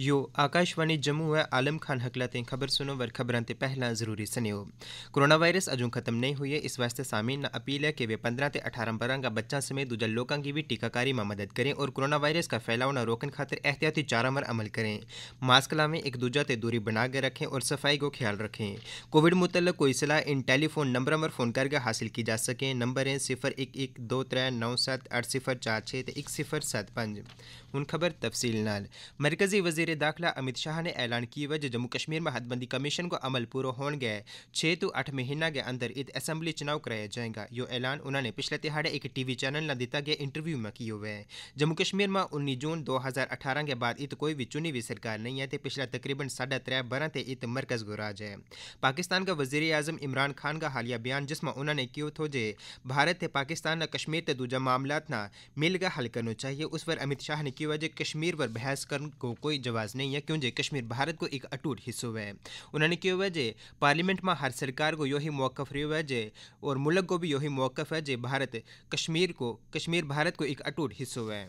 यो आकाशवाणी जम्मू है आलम खान हकला ते खबर सुनो वर खबर ते पहला जरूरी सुनो कोरोना वायरस अजू खत्म नहीं हुई है इस वास्ते सामीन ने अपील है कि वे पंद्रह से अठारह बरह का बच्चा समेत दूजा लोगों की भी टीकाकारी में मदद करें और कोरोना वायरस का फैलाव न रोकने खातिर एहतियाती चारा मर अमल करें मास्क लावें एक दूजा से दूरी बनाकर रखें और सफाई को ख्याल रखें कोविड मुतल कोई सलाह इन टेलीफोन नंबर पर फ़ोन करके हासिल की जा सके नंबर है सिफर एक एक दो त्रै नौ सत्त अठ सिफर चार छः एक सिफर सत्त पंज हूँ खबर तफसील नाल मरकजी वजीर वजीर दाखिला अमित शाह ने ऐलान की वजह जम्मू कश्मीर में हदबंदी कमीशन को अमल पूरा हो गए छः तो अठ महीना के अंदर इत असेंबली चुनाव कराया जाएगा यो ऐलान उन्होंने पिछले तिहाड़े एक टीवी चैनल न दिता गया इंटरव्यू में किया हुआ है जम्मू कश्मीर में उन्नीस जून दो हज़ार अठारह के बाद इत कोई भी चुनी हुई सरकार नहीं है तो पिछला तकरीबन साढ़े त्रै बारह से इत मरकज गुराज है पाकिस्तान का वजीर अजम इमरान खान का हालिया बयान जिसमें उन्होंने क्यों थो जे भारत से पाकिस्तान ने कश्मीर से दूजा मामला ना मिलकर हल करना चाहिए उस पर अमित शाह ने क्यों जे कश्मीर पर बहस करने को कोई जवाब आवाज़ नहीं है क्योंकि कश्मीर भारत को एक अटूट हिस्सो है उन्होंने क्यों हुआ जे पार्लियामेंट में हर सरकार को यही मौकफ रही हुआ जे और मुल्क को भी यही मौकफ है जे भारत कश्मीर को कश्मीर भारत को एक अटूट हिस्सो है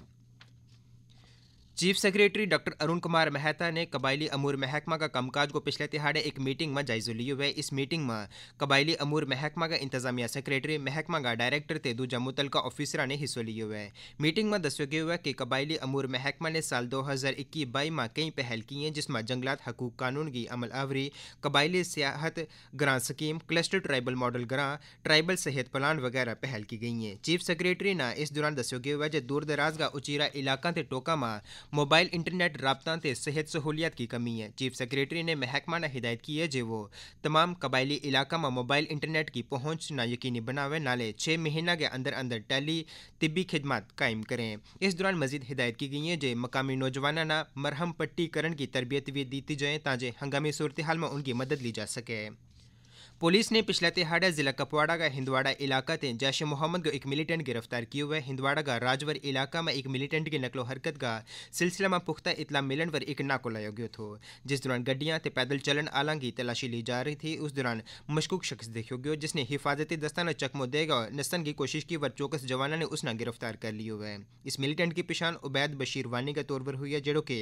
chief secretary doctor Arun Kumar Mehta ने कबायली अमूर महकमा का कामकाज को पिछले तिहाड़े एक मीटिंग में जायजो लियो हुए इस मीटिंग में कबायली अमूर महकमा का इंतजामिया सेक्रेटरी महकमा का डायरेक्टर ते दूजा का ऑफिसर ने हिस्सों लियो हुए मीटिंग में दसो गए हुए कि कबायली अमूर महकमा ने साल दो हज़ार इक्कीस बाई में कई पहल की हैं जिसमें जंगलात हकूक कानून की अमल आवरी कबायली सियाहत grant scheme cluster tribal model grant tribal सेहत प्लान वगैरह पहल की गई हैं चीफ सेक्रेटरी ने इस दौरान दसो गए हुए जो दूर दराज का उचीरा इलाका के टोका में मोबाइल इंटरनेट रबतों से सेहत सहूलियत की कमी है चीफ सेक्रेटरी ने महकमा ने हिदायत की है जो वो तमाम कबायली इलाकों में मोबाइल इंटरनेट की पहुँच न यकीनी बनावे नाले छः महीना के अंदर अंदर टैली तिबी खिदमत कायम करें इस दौरान मजीद हिदायत की गई है जो मकामी नौजवानों ना मरहम पट्टीकरण की तरबियत भी दी जाए ताजे हंगामी सूरत हाल में उनकी मदद ली जा सके पुलिस ने पिछला तिहाड़ा जिला कपवाड़ा का हिंदवाड़ा इलाका से जैश मोहम्मद को एक मिलिटेंट गिरफ्तार किए हुए हिंदवाड़ा का राजवर इलाका में एक मिलिटेंट की नकलो हरकत का सिलसिला में पुख्ता इतला मिलन पर एक नाको लाया गया था जिस दौरान गड्डियां ते पैदल चलन आलां की तलाशी ली जा रही थी उस दौरान मशकूक शख्स देखो गयो जिसने हिफाजती दस्ता ने चकमो देगा और की कोशिश की पर चौकस जवाना ने उसने गिरफ्तार कर लिए हुआ इस मिलिटेंट की पहचान उबैद बशीर वानी के तौर पर हुई है जड़ों के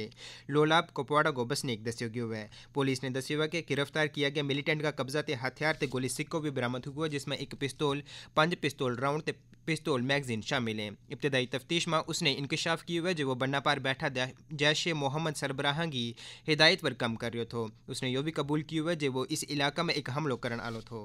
लोलाब कपवाड़ा को बसने एक दस्यो गयो है पुलिस ने दस्यो हुआ कि गिरफ्तार किया गया मिलिटेंट का कब्जा ते हथियार ਹਥਿਆਰ से गोली सिक्को भी बरामद हुआ जिसमें एक पिस्तौल पांच पिस्तौल राउंड पिस्तौल मैगजीन शामिल हैं इब्तदाई तफ्तीश में उसने इंकशाफ किया हुआ जो वो बन्ना पार बैठा जैश मोहम्मद सरबराह की हिदायत पर कम कर रो थो उसने यो भी कबूल किया हुआ जो वो इस इलाका में एक हमलों करण आलो थो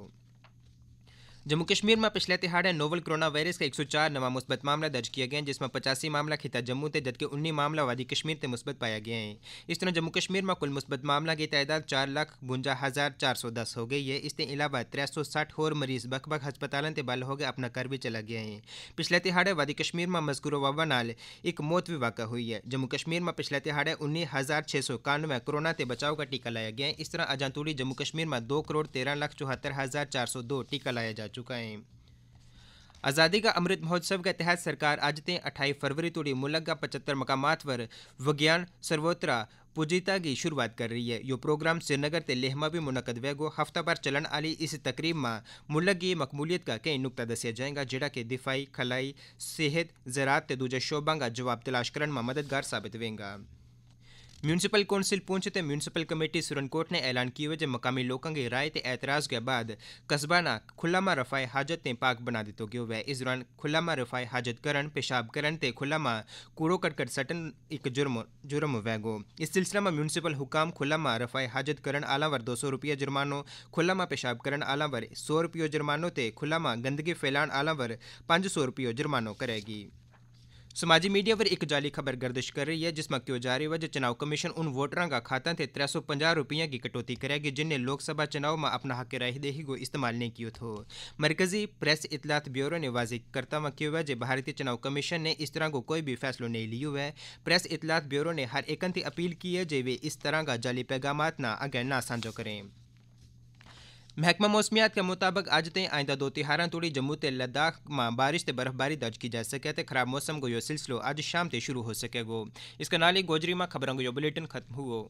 जम्मू कश्मीर में पिछले तिहाड़े नोवल कोरोना वायरस का 104 नवा मुस्बत मामला दर्ज किया गया जिसमें पचासी मामला खिता जम्मू से जबकि उन्नी मामला वादी कश्मीर से मुस्बत पाया गया है इस तरह जम्मू कश्मीर में कुल मुस्बत मामला की तादाद चार लाख बुंजा हज़ार चार सौ दस हो गई है इसके अलावा त्रै सौ साठ होर मरीज बख बख हस्पतालों से बल गए अपना कर भी चला गया है पिछले तिहाड़े वादी कश्मीर में मजकूर वबा नाल एक मौत भी वाक़ हुई है जम्मू कश्मीर में पिछले तिहाड़े उन्नीस हज़ार छः सौ इकानवे कोरोना से बचाव का टीका लाया गया है इस तरह अजांतुड़ी जम्मू कश्मीर में दो करोड़ तेरह लाख चौहत्तर हज़ार चार सौ दो टीका लाया जा है आज़ादी का अमृत महोत्सव के तहत सरकार आज ते अठाई फरवरी तोड़ी मुलक का पचहत्तर मकाम पर विज्ञान सर्वोत्रा पूजिता की शुरुआत कर रही है यो प्रोग्राम श्रीनगर ते लेहमा भी मुनकद वेगो हफ्ता भर चलन आली इस तकरीब में मुलक की मकबूलियत का कई नुकता दसिया जाएगा जेड़ा कि दिफाई खलाई सेहत ज़रात ते दूजे शोबा का जवाब तलाश करने में मददगार साबित होगा म्यूनसिपल कौंसिल पुंछ ते म्यूनसिपल कमेटी सुरनकोट ने ऐलान किया जे मकामी लोगों की राय ते एतराज के बाद कस्बा ना खुला में रफाए हाजत ने पाक बना दितो गयो वे इस दौरान खुला में रफाए हाजत करण पेशाब करण ते खुला में कूड़ो कटकट सटन एक जुर्म जुर्म वैगो इस सिलसिला में म्यूनसिपल हुकाम खुला में रफाए हाजत करण आलावर दो सौ रुपया जुर्मानो खुला में पेशाब करण आलावर सौ रुपये जुर्मानो ते खुला में गंदगी फैलान आलावर पांच सौ रुपये जुर्मानो करेगी समाजी मीडिया एक जाली खबर गर्दिश कर रही है जिसमें क्यों जा रही है चुनाव कमीशन उन वोटर का खाता थे त्रै सौ पंजा रुपया की कटौती करेगी जिन्हें लोकसभा चुनाव में अपना हक रायदेही को इस्तेमाल नहीं किया था मरकजी प्रेस इतलात ब्यूरो ने वाजी करता में क्यों जो भारतीय चुनाव कमीशन ने इस तरह को कोई भी फैसलो नहीं लियो है प्रेस इतलात ब्यूरो ने हर एकन अपील की है जो वे इस तरह का जाली पैगाम ना आगे ना साझो करें महकमा मौसमियात के मुताबिक अज તે आइंदा दो तिहारा तोड़ी जम्मू ते लद्दाख में बारिश ते बर्फबारी दर्ज की जा सके ते खराब मौसम को यो सिलसिलो आज शाम ते शुरू हो सकेगो इसके नाली गोजरी में खबरों को यो बुलेटिन खत्म हुआ